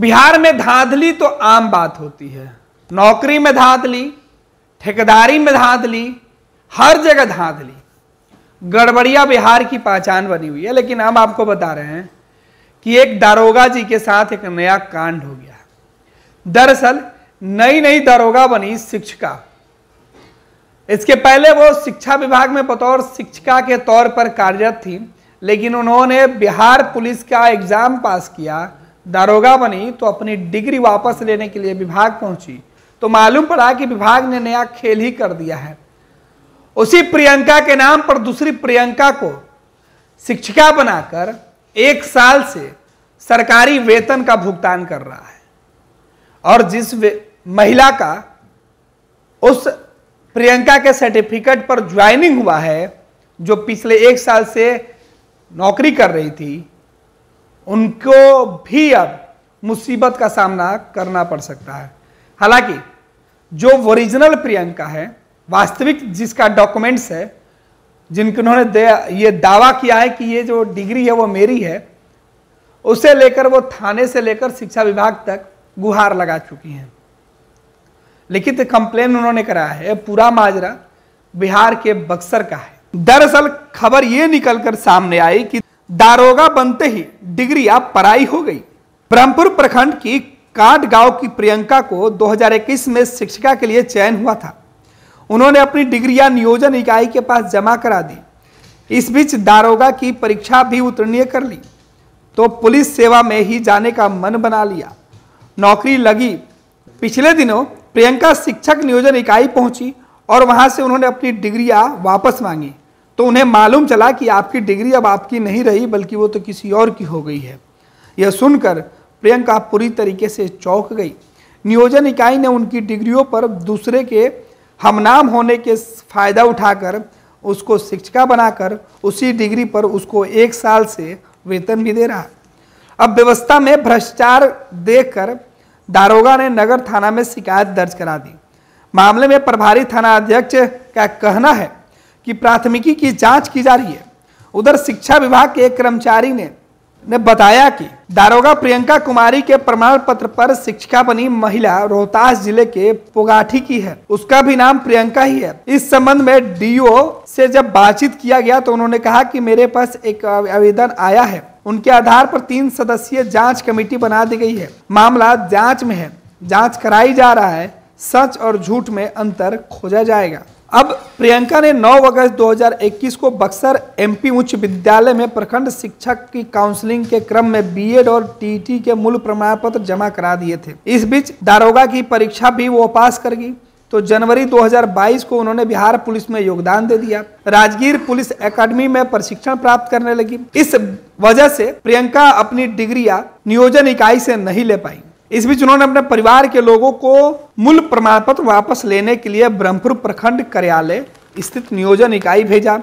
बिहार में धांधली तो आम बात होती है नौकरी में धांधली ठेकेदारी में धांधली हर जगह धांधली गड़बड़िया बिहार की पहचान बनी हुई है लेकिन हम आपको बता रहे हैं कि एक दारोगा जी के साथ एक नया कांड हो गया दरअसल नई नई दारोगा बनी शिक्षिका इसके पहले वो शिक्षा विभाग में बतौर शिक्षिका के तौर पर कार्यरत थी लेकिन उन्होंने बिहार पुलिस का एग्जाम पास किया दारोगा बनी तो अपनी डिग्री वापस लेने के लिए विभाग पहुंची तो मालूम पड़ा कि विभाग ने नया खेल ही कर दिया है उसी प्रियंका के नाम पर दूसरी प्रियंका को शिक्षिका बनाकर एक साल से सरकारी वेतन का भुगतान कर रहा है और जिस महिला का उस प्रियंका के सर्टिफिकेट पर ज्वाइनिंग हुआ है जो पिछले एक साल से नौकरी कर रही थी उनको भी अब मुसीबत का सामना करना पड़ सकता है हालांकि जो ओरिजिनल प्रियंका है वास्तविक जिसका डॉक्यूमेंट्स है जिनको उन्होंने ये दावा किया है कि ये जो डिग्री है वो मेरी है उसे लेकर वो थाने से लेकर शिक्षा विभाग तक गुहार लगा चुकी हैं लिखित कंप्लेन उन्होंने कराया है पूरा माजरा बिहार के बक्सर का है दरअसल खबर ये निकलकर सामने आई कि दारोगा बनते ही डिग्री आप पराई हो गई ब्रह्मपुर प्रखंड की काट गांव की प्रियंका को 2021 में शिक्षिका के लिए चयन हुआ था उन्होंने अपनी डिग्रियां नियोजन इकाई के पास जमा करा दी इस बीच दारोगा की परीक्षा भी उत्तीर्णीय कर ली तो पुलिस सेवा में ही जाने का मन बना लिया नौकरी लगी पिछले दिनों प्रियंका शिक्षक नियोजन इकाई पहुंची और वहां से उन्होंने अपनी डिग्रियां वापस मांगी तो उन्हें मालूम चला कि आपकी डिग्री अब आपकी नहीं रही बल्कि वो तो किसी और की हो गई है यह सुनकर प्रियंका पूरी तरीके से चौंक गई नियोजन इकाई ने उनकी डिग्रियों पर दूसरे के हमनाम होने के फायदा उठाकर उसको शिक्षिका बनाकर उसी डिग्री पर उसको एक साल से वेतन भी दे रहा अब व्यवस्था में भ्रष्टाचार देखकर दारोगा ने नगर थाना में शिकायत दर्ज करा दी मामले में प्रभारी थाना अध्यक्ष का कहना है की प्राथमिकी की जांच की जा रही है उधर शिक्षा विभाग के एक कर्मचारी ने ने बताया कि दारोगा प्रियंका कुमारी के प्रमाण पत्र पर शिक्षिका बनी महिला रोहतास जिले के पोगाठी की है उसका भी नाम प्रियंका ही है इस संबंध में डीओ से जब बातचीत किया गया तो उन्होंने कहा कि मेरे पास एक आवेदन आया है उनके आधार पर तीन सदस्यीय जांच कमेटी बना दी गई है मामला जांच में है जांच कराई जा रहा है सच और झूठ में अंतर खोजा जाएगा प्रियंका ने 9 अगस्त 2021 को बक्सर एमपी उच्च विद्यालय में प्रखंड शिक्षक की काउंसलिंग के क्रम में बीएड और टीटी के मूल प्रमाण पत्र जमा करा दिए थे इस बीच दारोगा की परीक्षा भी वो पास कर गई तो जनवरी 2022 को उन्होंने बिहार पुलिस में योगदान दे दिया राजगीर पुलिस एकेडमी में प्रशिक्षण प्राप्त करने लगी इस वजह से प्रियंका अपनी डिग्रिया नियोजन इकाई से नहीं ले पाई इस बीच उन्होंने अपने परिवार के लोगों को मूल प्रमाण पत्र वापस लेने के लिए ब्रह्मपुर प्रखंड कार्यालय स्थित नियोजन इकाई भेजा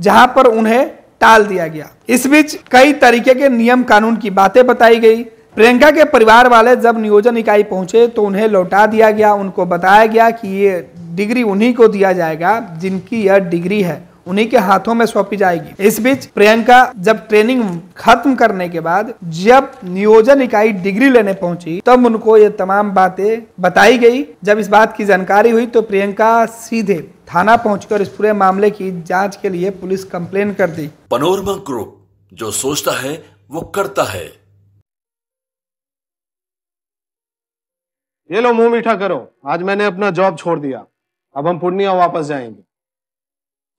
जहां पर उन्हें टाल दिया गया इस बीच कई तरीके के नियम कानून की बातें बताई गई प्रियंका के परिवार वाले जब नियोजन इकाई पहुंचे तो उन्हें लौटा दिया गया उनको बताया गया कि ये डिग्री उन्हीं को दिया जाएगा जिनकी यह डिग्री है उन्हीं के हाथों में सौंपी जाएगी इस बीच प्रियंका जब ट्रेनिंग खत्म करने के बाद जब नियोजन इकाई डिग्री लेने पहुंची तब उनको ये तमाम बातें बताई गई जब इस बात की जानकारी हुई तो प्रियंका सीधे थाना पहुंचकर इस पूरे मामले की जांच के लिए पुलिस कंप्लेन कर दी पनोरमा ग्रुप जो सोचता है वो करता है ये लो मुंह मीठा करो आज मैंने अपना जॉब छोड़ दिया अब हम पूर्णिया वापस जाएंगे